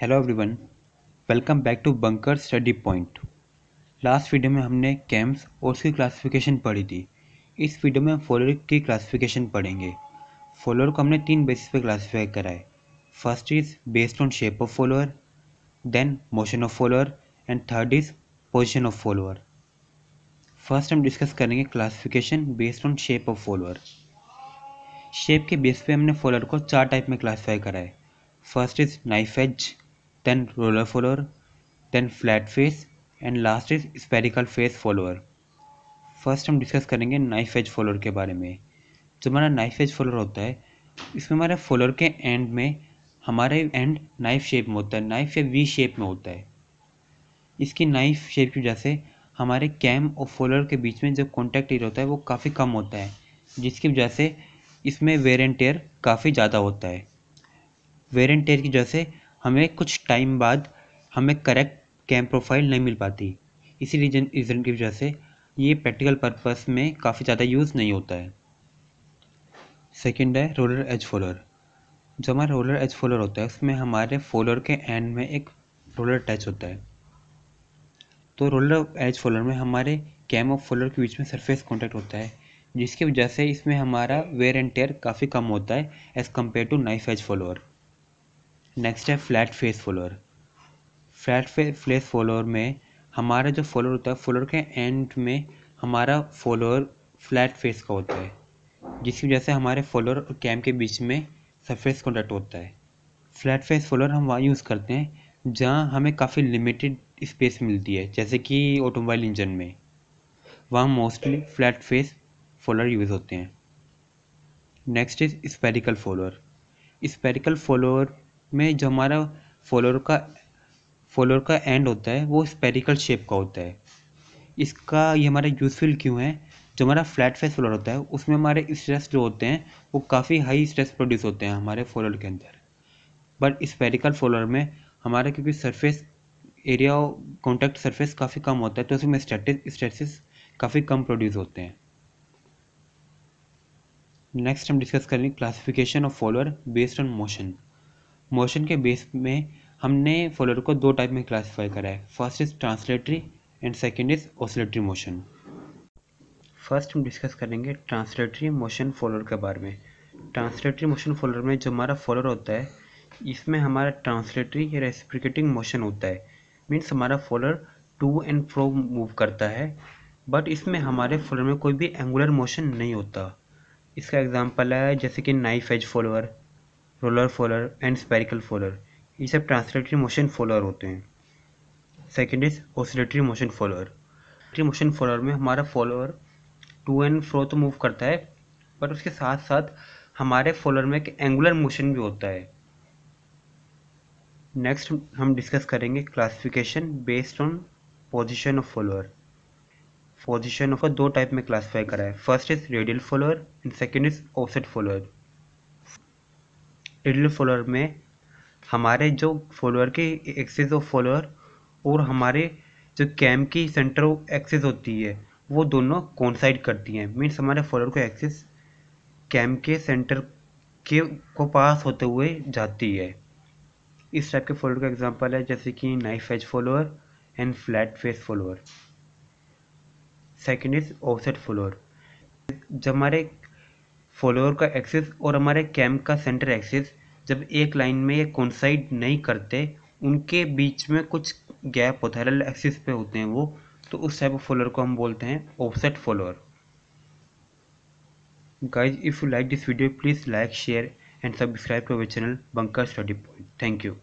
hello everyone welcome back to bunker study point last video में हमने camps और उसकी क्लासिफिकेशन पढ़ी थी इस वीडियो में हम फॉलोअर की क्लासिफिकेशन पढ़ेंगे फॉलोअर को हमने तीन बेसिस पे क्लासिफाई करा है first is based on shape of follower then motion of follower and third is position of follower first हम डिस्कस करेंगे classification based on shape of follower shape के बेस पे हमने फॉलोअर को चार टाइप में क्लासिफाई करा है first is knife edge then roller follower, then flat face and last is spherical face follower first हम डिस्कस करेंगे नाइफ एज फॉलोअर के बारे में जो हमारा नाइफ एज फॉलोअर होता है इसमें हमारे फॉलोअर के एंड में हमारे एंड नाइफ शेप में होता है नाइफ या वी शेप में होता है इसकी नाइफ शेप की वजह से हमारे कैम और फॉलोअर के बीच में जो कॉन्टैक्ट एयर होता है वो काफ़ी कम होता है जिसकी वजह से इसमें वेर एंड टेयर काफ़ी ज़्यादा होता है वेर एंड टेयर की वजह से हमें कुछ टाइम बाद हमें करेक्ट कैम प्रोफाइल नहीं मिल पाती इसी रीजन रीज़न की वजह से ये प्रैक्टिकल पर्पस में काफ़ी ज़्यादा यूज़ नहीं होता है सेकंड है रोलर एज फोलर जो हमारा रोलर एज फोलर होता है उसमें हमारे फोलर के एंड में एक रोलर टच होता है तो रोलर एज फोलर में हमारे कैम और फोलर के बीच में सरफेस कॉन्टैक्ट होता है जिसकी वजह से इसमें हमारा वेयर एंड टेयर काफ़ी कम होता है as compare to knife edge follower next है flat face follower flat face follower में हमारा जो फॉलोअर होता है फॉलोअर के एंड में हमारा फॉलोअर फ्लैट फेस का होता है जिसकी वजह से हमारे फॉलोअर और कैम के बीच में सरफेस कॉन्टैक्ट होता है फ्लैट फेस फॉलोअर हम वहाँ यूज़ करते हैं जहाँ हमें काफ़ी लिमिटेड स्पेस मिलती है जैसे कि ऑटोमोबाइल इंजन में वहाँ mostly flat face follower use होते हैं next is spherical follower spherical follower में जो हमारा फॉलोर का फॉलोर का एंड होता है वो स्पेरिकल शेप का होता है इसका ये हमारा यूज़फुल क्यों है जो हमारा फ्लैट फेस फॉलोर होता है उसमें हमारे स्ट्रेस जो होते हैं वो काफ़ी हाई स्ट्रेस प्रोड्यूस होते हैं हमारे फॉलोर के अंदर बट स्पेरिकल फॉलोर में हमारा क्योंकि सरफेस एरिया कॉन्टैक्ट सरफेस काफ़ी कम होता है तो उसमें स्ट्रेसिस काफ़ी कम प्रोड्यूस होते हैं नेक्स्ट हम डिस्कस करेंगे classification of follower based on motion motion के बेस में हमने फोलर को दो टाइप में क्लासीफाई करा है first is translatory and second is oscillatory motion first हम डिस्कस करेंगे ट्रांसलेटरी मोशन फोलर के बारे में ट्रांसलेटरी मोशन फोलर में जो हमारा फोलर होता है इसमें हमारा ट्रांसलेटरी या रेस्प्रिकेटिंग मोशन होता है मीन्स हमारा follower to and fro move करता है बट इसमें हमारे फोलर में कोई भी एंगुलर मोशन नहीं होता इसका एग्जाम्पल है जैसे कि knife edge follower roller follower and spherical follower ये सब ट्रांसलेटरी मोशन फोलर होते हैं second is oscillatory motion follower motion follower में हमारा फॉलोअर टू एंड फ्रो तो मूव करता है पर उसके साथ साथ हमारे फॉलोअर में एक एंगुलर मोशन भी होता है नेक्स्ट हम डिस्कस करेंगे classification based on position of follower position of दो टाइप में क्लासिफाई करा है first is radial follower and second is offset follower रियल फॉलोअर में हमारे जो फॉलोअर के एक्सेस ऑफ फॉलोअर और हमारे जो कैम की सेंटर ऑफ एक्सेस होती है वो दोनों कॉन्साइड करती हैं मीन्स हमारे फॉलोअर को एक्सेस कैम के सेंटर के को पास होते हुए जाती है इस टाइप के फॉलोअर का एग्जांपल है जैसे कि knife edge follower and flat face follower second is offset follower जब हमारे फॉलोअर का एक्सेस और हमारे कैम का सेंटर एक्सेस जब एक लाइन में ये कॉन्साइड नहीं करते उनके बीच में कुछ गैप होता है एक्सिस पे होते हैं वो तो उस टाइप ऑफ फॉलोअर को हम बोलते हैं offset follower guys if you like this video please like share and subscribe to our channel bunker study point thank you